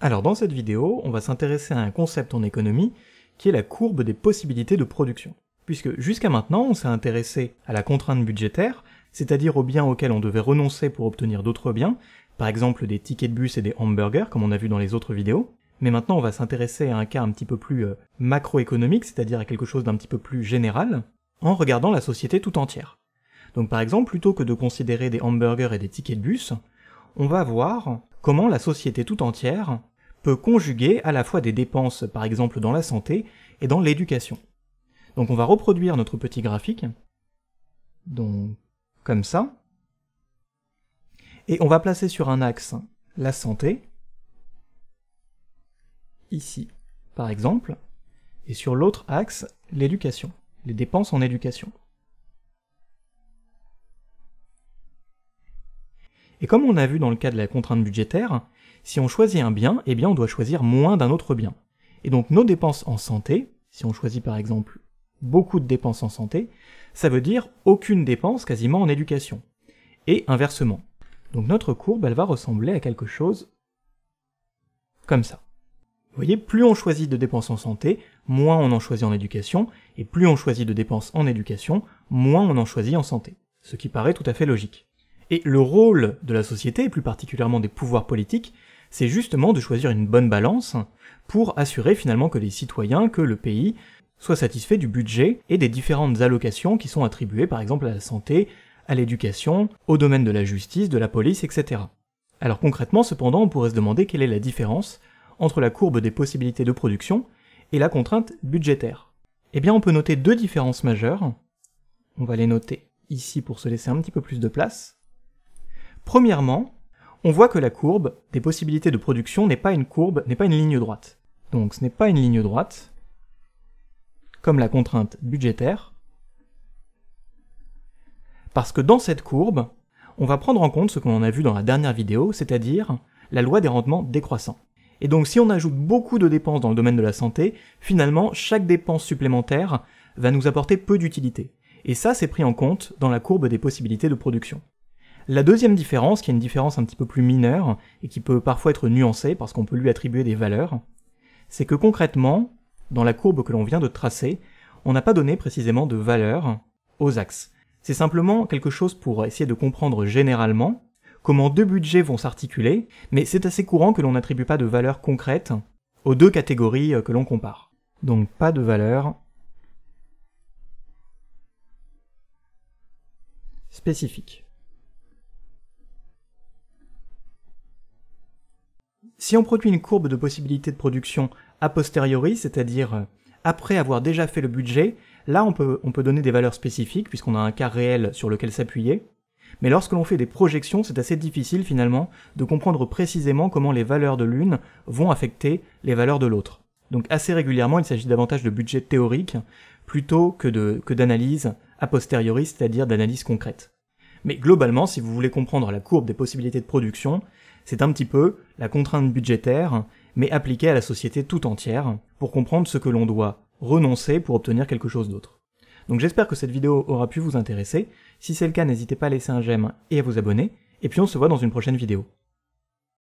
Alors dans cette vidéo, on va s'intéresser à un concept en économie qui est la courbe des possibilités de production. Puisque jusqu'à maintenant, on s'est intéressé à la contrainte budgétaire, c'est-à-dire aux biens auxquels on devait renoncer pour obtenir d'autres biens, par exemple des tickets de bus et des hamburgers comme on a vu dans les autres vidéos. Mais maintenant, on va s'intéresser à un cas un petit peu plus euh, macroéconomique, c'est-à-dire à quelque chose d'un petit peu plus général, en regardant la société tout entière. Donc par exemple, plutôt que de considérer des hamburgers et des tickets de bus, on va voir comment la société tout entière peut conjuguer à la fois des dépenses, par exemple dans la santé et dans l'éducation. Donc on va reproduire notre petit graphique, donc comme ça, et on va placer sur un axe la santé, ici par exemple, et sur l'autre axe l'éducation, les dépenses en éducation. Et comme on a vu dans le cas de la contrainte budgétaire, si on choisit un bien, eh bien on doit choisir moins d'un autre bien. Et donc nos dépenses en santé, si on choisit par exemple beaucoup de dépenses en santé, ça veut dire aucune dépense quasiment en éducation. Et inversement. Donc notre courbe, elle va ressembler à quelque chose comme ça. Vous voyez, plus on choisit de dépenses en santé, moins on en choisit en éducation, et plus on choisit de dépenses en éducation, moins on en choisit en santé. Ce qui paraît tout à fait logique. Et le rôle de la société, et plus particulièrement des pouvoirs politiques, c'est justement de choisir une bonne balance pour assurer finalement que les citoyens, que le pays soient satisfaits du budget et des différentes allocations qui sont attribuées par exemple à la santé, à l'éducation, au domaine de la justice, de la police, etc. Alors concrètement, cependant, on pourrait se demander quelle est la différence entre la courbe des possibilités de production et la contrainte budgétaire. Eh bien, on peut noter deux différences majeures. On va les noter ici pour se laisser un petit peu plus de place. Premièrement, on voit que la courbe des possibilités de production n'est pas une courbe, n'est pas une ligne droite. Donc ce n'est pas une ligne droite, comme la contrainte budgétaire, parce que dans cette courbe, on va prendre en compte ce qu'on a vu dans la dernière vidéo, c'est-à-dire la loi des rendements décroissants. Et donc si on ajoute beaucoup de dépenses dans le domaine de la santé, finalement chaque dépense supplémentaire va nous apporter peu d'utilité. Et ça c'est pris en compte dans la courbe des possibilités de production. La deuxième différence, qui est une différence un petit peu plus mineure, et qui peut parfois être nuancée parce qu'on peut lui attribuer des valeurs, c'est que concrètement, dans la courbe que l'on vient de tracer, on n'a pas donné précisément de valeur aux axes. C'est simplement quelque chose pour essayer de comprendre généralement comment deux budgets vont s'articuler, mais c'est assez courant que l'on n'attribue pas de valeur concrète aux deux catégories euh, que l'on compare. Donc pas de valeur spécifique. Si on produit une courbe de possibilités de production a posteriori, c'est-à-dire euh, après avoir déjà fait le budget, là on peut, donner des valeurs spécifiques puisqu'on a un cas réel sur lequel s'appuyer. Mais lorsque l'on fait des projections, c'est assez difficile finalement de comprendre précisément comment les valeurs de l'une vont affecter les valeurs de l'autre. Donc assez régulièrement, il s'agit davantage de budgets théoriques plutôt que d'analyse a posteriori, c'est-à-dire d'analyse concrète. Mais globalement, si vous voulez comprendre la courbe des possibilités de production, c'est un petit peu la contrainte budgétaire, mais appliquée à la société tout entière, pour comprendre ce que l'on doit renoncer pour obtenir quelque chose d'autre. Donc j'espère que cette vidéo aura pu vous intéresser, si c'est le cas n'hésitez pas à laisser un j'aime et à vous abonner, et puis on se voit dans une prochaine vidéo.